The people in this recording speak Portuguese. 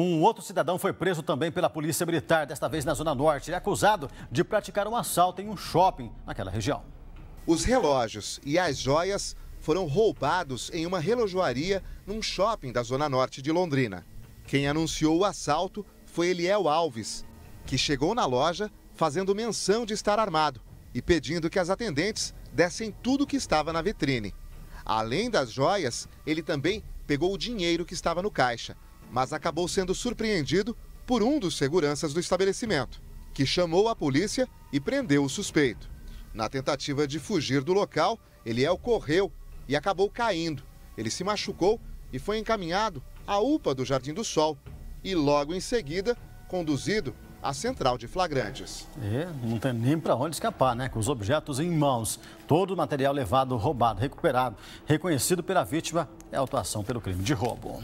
Um outro cidadão foi preso também pela Polícia Militar, desta vez na Zona Norte. Ele é acusado de praticar um assalto em um shopping naquela região. Os relógios e as joias foram roubados em uma relojoaria num shopping da Zona Norte de Londrina. Quem anunciou o assalto foi Eliel Alves, que chegou na loja fazendo menção de estar armado e pedindo que as atendentes dessem tudo que estava na vitrine. Além das joias, ele também pegou o dinheiro que estava no caixa, mas acabou sendo surpreendido por um dos seguranças do estabelecimento, que chamou a polícia e prendeu o suspeito. Na tentativa de fugir do local, Eliel correu e acabou caindo. Ele se machucou e foi encaminhado à UPA do Jardim do Sol e logo em seguida conduzido à central de flagrantes. É, não tem nem para onde escapar, né? Com os objetos em mãos, todo o material levado, roubado, recuperado, reconhecido pela vítima é autuação pelo crime de roubo.